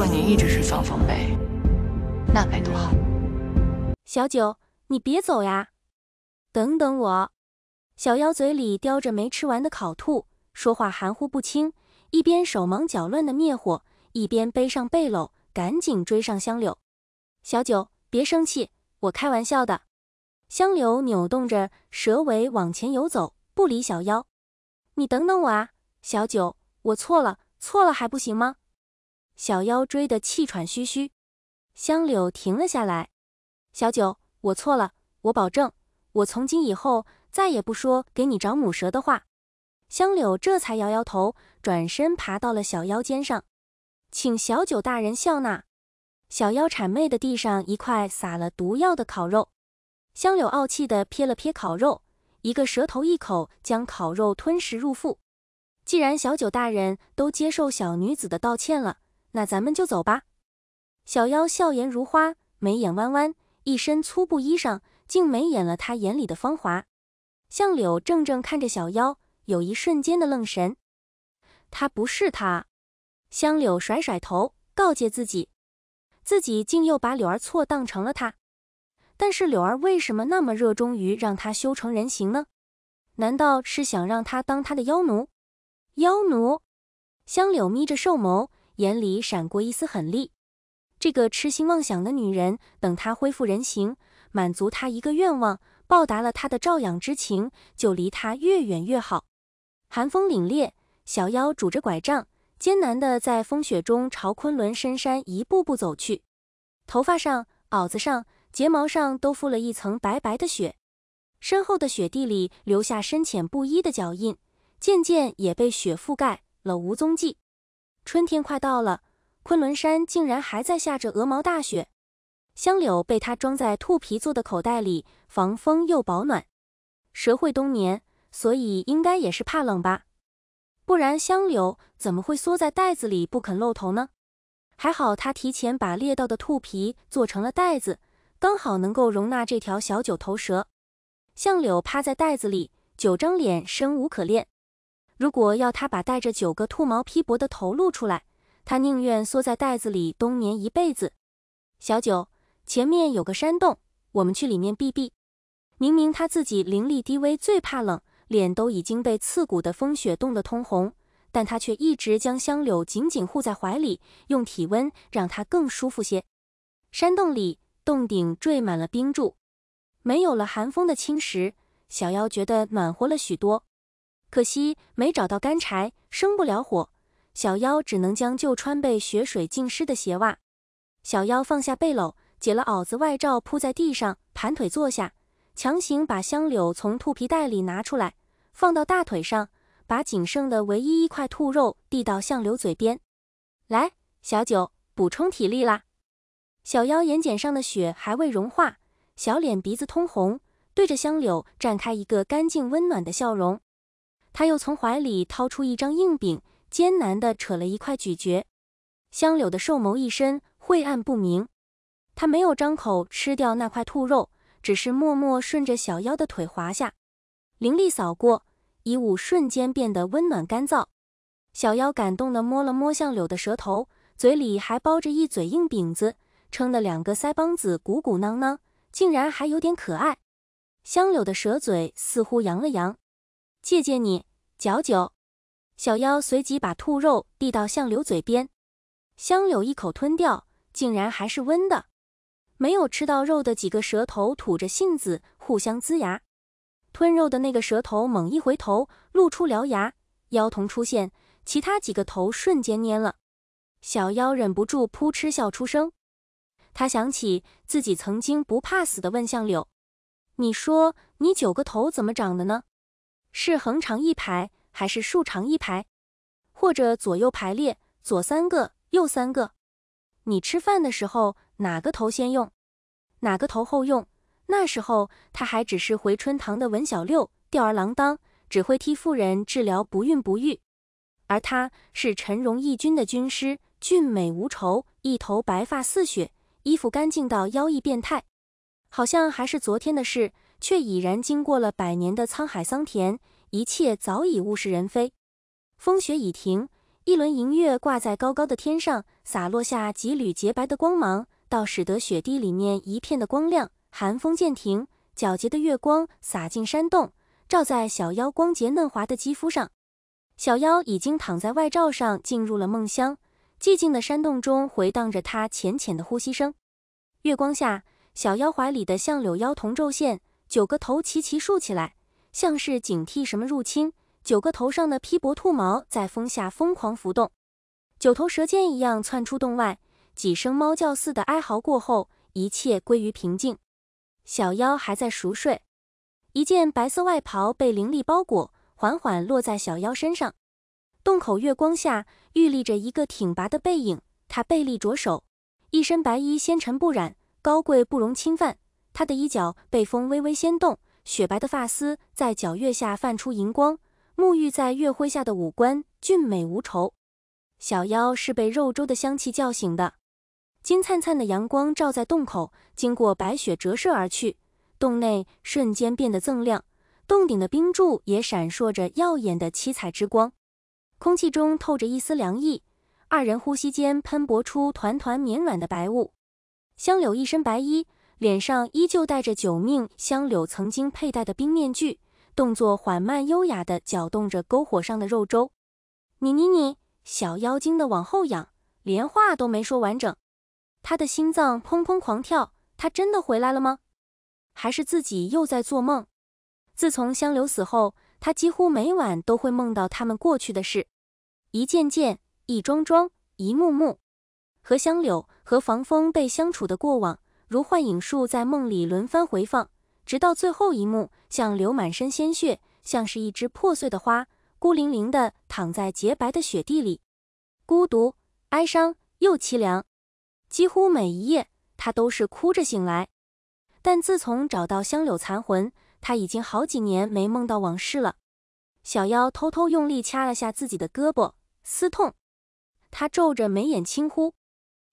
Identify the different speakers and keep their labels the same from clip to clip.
Speaker 1: 如果你一直是防风备，那该多好！小九，你别走呀，等等我！小妖嘴里叼着没吃完的烤兔，说话含糊不清，一边手忙脚乱的灭火，一边背上背篓，赶紧追上香柳。小九，别生气，我开玩笑的。香柳扭动着蛇尾往前游走，不理小妖。你等等我啊，小九，我错了，错了还不行吗？小妖追得气喘吁吁，香柳停了下来。小九，我错了，我保证，我从今以后再也不说给你找母蛇的话。香柳这才摇摇头，转身爬到了小妖肩上，请小九大人笑纳。小妖谄媚的递上一块撒了毒药的烤肉，香柳傲气的瞥了瞥烤肉，一个蛇头一口将烤肉吞食入腹。既然小九大人都接受小女子的道歉了。那咱们就走吧。小妖笑颜如花，眉眼弯弯，一身粗布衣裳，竟没掩了她眼里的芳华。相柳怔怔看着小妖，有一瞬间的愣神。她不是她。香柳甩甩头，告诫自己，自己竟又把柳儿错当成了她。但是柳儿为什么那么热衷于让他修成人形呢？难道是想让他当他的妖奴？妖奴？香柳眯着兽眸。眼里闪过一丝狠厉。这个痴心妄想的女人，等她恢复人形，满足她一个愿望，报答了她的照养之情，就离她越远越好。寒风凛冽，小妖拄着拐杖，艰难地在风雪中朝昆仑深山一步步走去，头发上、袄子上、睫毛上都覆了一层白白的雪，身后的雪地里留下深浅不一的脚印，渐渐也被雪覆盖了，无踪迹。春天快到了，昆仑山竟然还在下着鹅毛大雪。香柳被他装在兔皮做的口袋里，防风又保暖。蛇会冬眠，所以应该也是怕冷吧？不然香柳怎么会缩在袋子里不肯露头呢？还好他提前把猎到的兔皮做成了袋子，刚好能够容纳这条小九头蛇。香柳趴在袋子里，九张脸生无可恋。如果要他把带着九个兔毛披帛的头露出来，他宁愿缩在袋子里冬眠一辈子。小九，前面有个山洞，我们去里面避避。明明他自己灵力低微，最怕冷，脸都已经被刺骨的风雪冻得通红，但他却一直将香柳紧紧护在怀里，用体温让他更舒服些。山洞里，洞顶缀满了冰柱，没有了寒风的侵蚀，小妖觉得暖和了许多。可惜没找到干柴，生不了火。小妖只能将就穿被雪水浸湿的鞋袜。小妖放下背篓，解了袄子外罩，铺在地上，盘腿坐下，强行把香柳从兔皮袋里拿出来，放到大腿上，把仅剩的唯一一块兔肉递到相柳嘴边。来，小九，补充体力啦！小妖眼睑上的雪还未融化，小脸鼻子通红，对着香柳绽开一个干净温暖的笑容。他又从怀里掏出一张硬饼，艰难地扯了一块咀嚼。香柳的兽眸一深，晦暗不明。他没有张口吃掉那块兔肉，只是默默顺着小妖的腿滑下，灵力扫过衣物，瞬间变得温暖干燥。小妖感动地摸了摸向柳的舌头，嘴里还包着一嘴硬饼子，撑得两个腮帮子鼓鼓囊囊，竟然还有点可爱。香柳的蛇嘴似乎扬了扬，借借你。嚼酒，小妖随即把兔肉递到相柳嘴边，相柳一口吞掉，竟然还是温的。没有吃到肉的几个舌头吐着信子，互相呲牙。吞肉的那个舌头猛一回头，露出獠牙，妖瞳出现，其他几个头瞬间蔫了。小妖忍不住扑哧笑出声。他想起自己曾经不怕死的问相柳：“你说你九个头怎么长的呢？”是横长一排，还是竖长一排，或者左右排列，左三个，右三个？你吃饭的时候哪个头先用，哪个头后用？那时候他还只是回春堂的文小六，吊儿郎当，只会替妇人治疗不孕不育。而他是陈荣义军的军师，俊美无愁，一头白发似雪，衣服干净到妖异变态，好像还是昨天的事。却已然经过了百年的沧海桑田，一切早已物是人非。风雪已停，一轮银月挂在高高的天上，洒落下几缕洁白的光芒，倒使得雪地里面一片的光亮。寒风渐停，皎洁的月光洒进山洞，照在小妖光洁嫩滑的肌肤上。小妖已经躺在外罩上进入了梦乡，寂静的山洞中回荡着他浅浅的呼吸声。月光下，小妖怀里的像柳腰同皱线，九个头齐齐竖起来，像是警惕什么入侵。九个头上的披薄兔毛在风下疯狂浮动，九头蛇剑一样窜出洞外。几声猫叫似的哀嚎过后，一切归于平静。小妖还在熟睡。一件白色外袍被灵力包裹，缓缓落在小妖身上。洞口月光下，玉立着一个挺拔的背影。他背立着手，一身白衣纤尘不染，高贵不容侵犯。她的衣角被风微微掀动，雪白的发丝在皎月下泛出银光，沐浴在月辉下的五官俊美无愁。小妖是被肉粥的香气叫醒的。金灿灿的阳光照在洞口，经过白雪折射而去，洞内瞬间变得锃亮，洞顶的冰柱也闪烁着耀眼的七彩之光。空气中透着一丝凉意，二人呼吸间喷薄出团团绵软的白雾。香柳一身白衣。脸上依旧戴着九命香柳曾经佩戴的冰面具，动作缓慢优雅地搅动着篝火上的肉粥。你你你，小妖精的往后仰，连话都没说完整。他的心脏砰砰狂跳，他真的回来了吗？还是自己又在做梦？自从香柳死后，他几乎每晚都会梦到他们过去的事，一件件，一桩桩，一幕幕，和香柳和防风被相处的过往。如幻影术在梦里轮番回放，直到最后一幕，像流满身鲜血，像是一枝破碎的花，孤零零地躺在洁白的雪地里，孤独、哀伤又凄凉。几乎每一夜，他都是哭着醒来。但自从找到香柳残魂，他已经好几年没梦到往事了。小妖偷偷用力掐了下自己的胳膊，思痛。他皱着眉眼轻呼，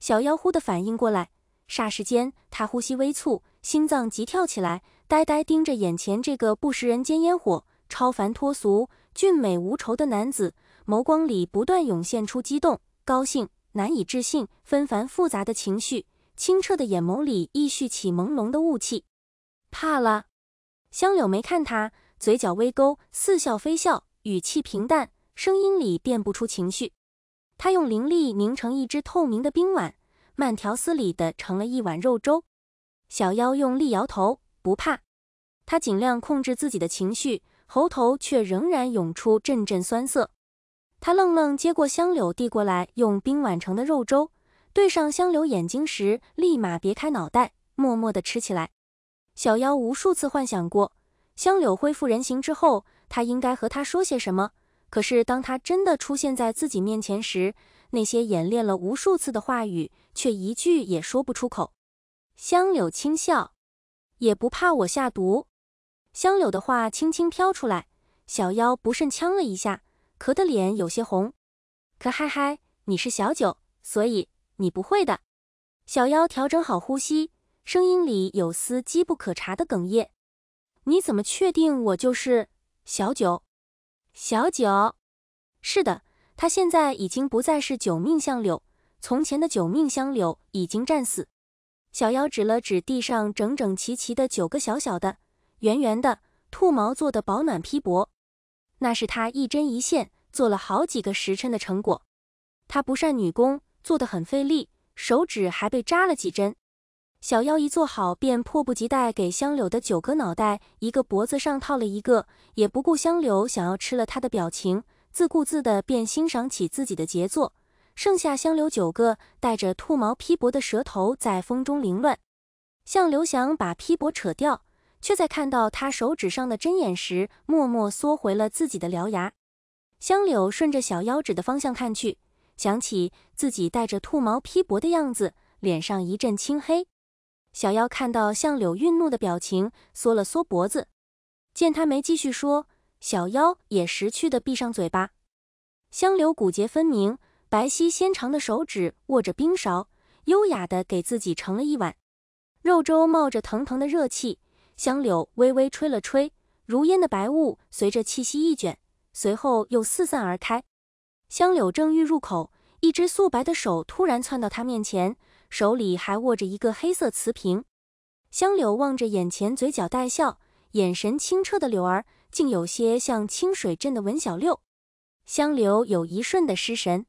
Speaker 1: 小妖忽地反应过来。霎时间，他呼吸微促，心脏急跳起来，呆呆盯着眼前这个不食人间烟火、超凡脱俗、俊美无愁的男子，眸光里不断涌现出激动、高兴、难以置信、纷繁复杂的情绪，清澈的眼眸里溢续起朦胧的雾气。怕了，香柳没看他，嘴角微勾，似笑非笑，语气平淡，声音里辨不出情绪。他用灵力凝成一只透明的冰碗。慢条斯理的盛了一碗肉粥，小妖用力摇头，不怕。他尽量控制自己的情绪，喉头却仍然涌出阵阵酸涩。他愣愣接过香柳递过来用冰碗盛的肉粥，对上香柳眼睛时，立马别开脑袋，默默地吃起来。小妖无数次幻想过，香柳恢复人形之后，他应该和他说些什么。可是当他真的出现在自己面前时，那些演练了无数次的话语，却一句也说不出口。香柳轻笑，也不怕我下毒。香柳的话轻轻飘出来，小妖不慎呛了一下，咳得脸有些红。可嗨嗨，你是小九，所以你不会的。小妖调整好呼吸，声音里有丝机不可察的哽咽。你怎么确定我就是小九？小九，是的。他现在已经不再是九命相柳，从前的九命相柳已经战死。小妖指了指地上整整齐齐的九个小小的、圆圆的兔毛做的保暖披帛，那是他一针一线做了好几个时辰的成果。他不善女工，做得很费力，手指还被扎了几针。小妖一做好，便迫不及待给香柳的九个脑袋一个脖子上套了一个，也不顾香柳想要吃了他的表情。自顾自的便欣赏起自己的杰作，剩下香柳九个带着兔毛披帛的蛇头在风中凌乱。向柳翔把披帛扯掉，却在看到他手指上的针眼时，默默缩回了自己的獠牙。香柳顺着小夭指的方向看去，想起自己带着兔毛披帛的样子，脸上一阵青黑。小妖看到相柳愠怒的表情，缩了缩脖子。见他没继续说。小妖也识趣地闭上嘴巴。香柳骨节分明、白皙纤长的手指握着冰勺，优雅地给自己盛了一碗肉粥，冒着腾腾的热气。香柳微微吹了吹，如烟的白雾随着气息一卷，随后又四散而开。香柳正欲入口，一只素白的手突然窜到她面前，手里还握着一个黑色瓷瓶。香柳望着眼前，嘴角带笑，眼神清澈的柳儿。竟有些像清水镇的文小六，香流有一瞬的失神。